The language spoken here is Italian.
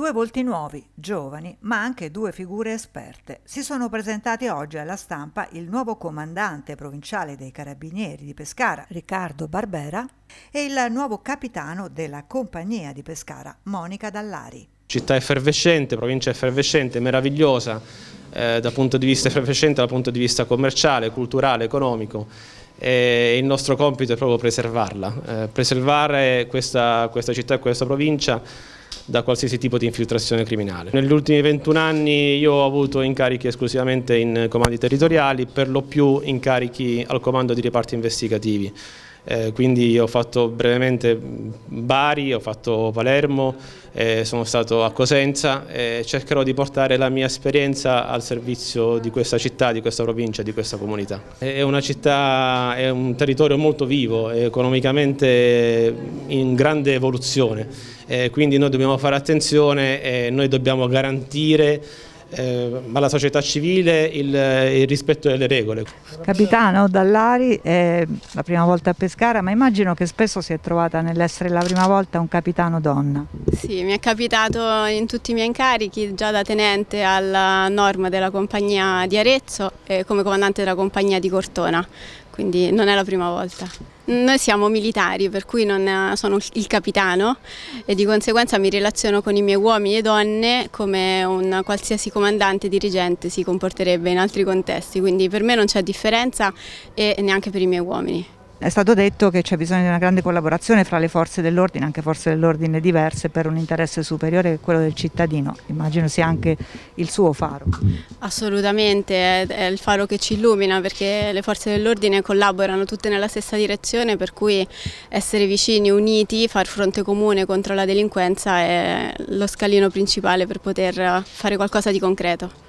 Due volti nuovi, giovani, ma anche due figure esperte. Si sono presentati oggi alla stampa il nuovo comandante provinciale dei Carabinieri di Pescara, Riccardo Barbera, e il nuovo capitano della compagnia di Pescara, Monica Dallari. Città effervescente, provincia effervescente, meravigliosa eh, dal punto di vista effervescente, dal punto di vista commerciale, culturale, economico e il nostro compito è proprio preservarla, eh, preservare questa, questa città e questa provincia da qualsiasi tipo di infiltrazione criminale. Negli ultimi 21 anni io ho avuto incarichi esclusivamente in comandi territoriali, per lo più incarichi al comando di reparti investigativi eh, quindi ho fatto brevemente Bari, ho fatto Palermo, eh, sono stato a Cosenza e cercherò di portare la mia esperienza al servizio di questa città, di questa provincia, di questa comunità. È una città, è un territorio molto vivo, economicamente in grande evoluzione, eh, quindi noi dobbiamo fare attenzione e noi dobbiamo garantire eh, ma la società civile il, il, rispetto delle regole. Capitano Dallari, è eh, la prima volta a Pescara, ma immagino che spesso si è trovata nell'essere la prima volta un capitano donna. Sì, mi è capitato in tutti i miei incarichi, già da tenente alla norma della compagnia di Arezzo e come comandante della compagnia di Cortona quindi non è la prima volta. Noi siamo militari, per cui non eh, sono il capitano e di conseguenza mi relaziono con i miei uomini e donne come un qualsiasi comandante dirigente si comporterebbe in altri contesti, quindi per me non c'è differenza e neanche per i miei uomini. È stato detto che c'è bisogno di una grande collaborazione fra le forze dell'ordine, anche forze dell'ordine diverse, per un interesse superiore che quello del cittadino. Immagino sia anche il suo faro. Assolutamente, è, il faro che ci illumina perché le forze dell'ordine collaborano tutte nella stessa direzione, per cui essere vicini, uniti, far fronte comune contro la delinquenza è lo scalino principale per poter fare qualcosa di concreto.